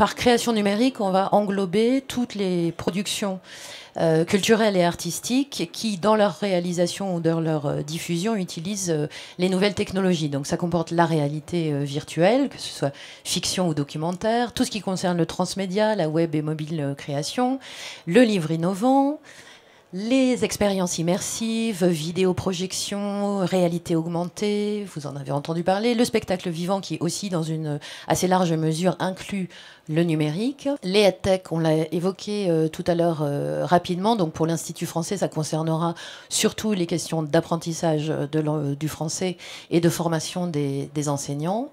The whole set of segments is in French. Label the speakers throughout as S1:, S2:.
S1: par création numérique, on va englober toutes les productions euh, culturelles et artistiques qui, dans leur réalisation ou dans leur euh, diffusion, utilisent euh, les nouvelles technologies. Donc ça comporte la réalité virtuelle, que ce soit fiction ou documentaire, tout ce qui concerne le transmédia, la web et mobile création, le livre innovant. Les expériences immersives, vidéoprojection, réalité augmentée, vous en avez entendu parler, le spectacle vivant qui aussi dans une assez large mesure inclut le numérique. Les headtechs, on l'a évoqué euh, tout à l'heure euh, rapidement, donc pour l'Institut français, ça concernera surtout les questions d'apprentissage du français et de formation des enseignants.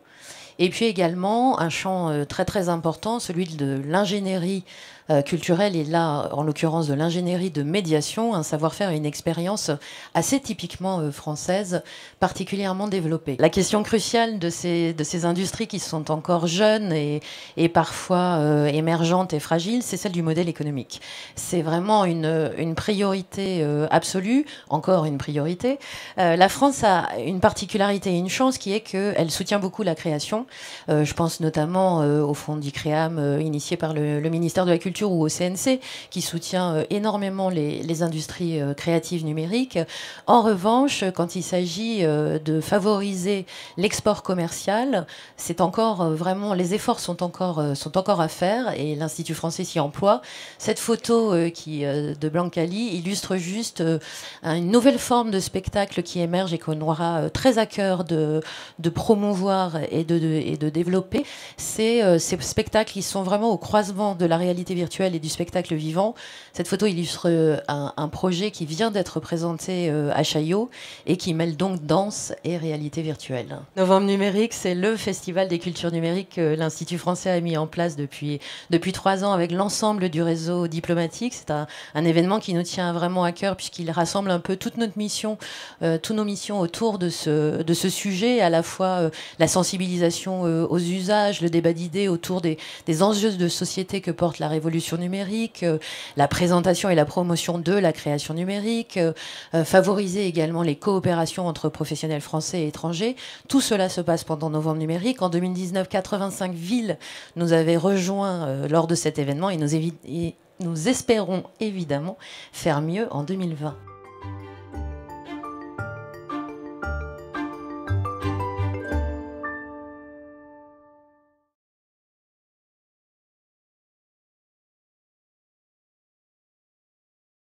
S1: Et puis également un champ euh, très très important, celui de l'ingénierie euh, culturelle et là, en l'occurrence, de l'ingénierie de médiation, un savoir-faire et une expérience assez typiquement euh, française, particulièrement développée. La question cruciale de ces, de ces industries qui sont encore jeunes et, et parfois émergentes et fragiles, c'est celle du modèle économique. C'est vraiment une, une priorité absolue, encore une priorité. la France a une particularité et une chance qui est qu'elle soutient beaucoup la création euh, je pense notamment euh, au fonds d'ICREAM euh, initié par le, ministère de la Culture ou au CNC, qui soutient énormément les, industries créatives numériques. En revanche, quand il s'agit de favoriser l'export commercial, c'est encore vraiment, les efforts sont encore, sont encore à faire et l'Institut français s'y emploie. Cette photo qui, de Blancali illustre juste une nouvelle forme de spectacle qui émerge et qu'on aura très à cœur de, de promouvoir et de et de développer, c'est euh, ces spectacles qui sont vraiment au croisement de la réalité virtuelle et du spectacle vivant. Cette photo illustre euh, un, projet qui vient d'être présenté euh, à Chaillot et qui mêle donc danse et réalité virtuelle. Novembre numérique, c'est le festival des cultures numériques que l'Institut français a mis en place depuis, depuis trois ans avec l'ensemble du réseau diplomatique. C'est un, événement qui nous tient vraiment à cœur puisqu'il rassemble un peu toute notre mission, toutes nos missions autour de ce, de ce sujet, à la fois la sensibilisation euh, aux usages, le débat d'idées autour des, enjeux de société que porte la révolution numérique, euh, la présentation et la promotion de la création numérique, euh, favoriser également les coopérations entre professionnels français et étrangers. Tout cela se passe pendant Novembre numérique. En 2019, 85 villes nous avaient rejoints lors de cet événement nous, et nous espérons évidemment faire mieux en 2020.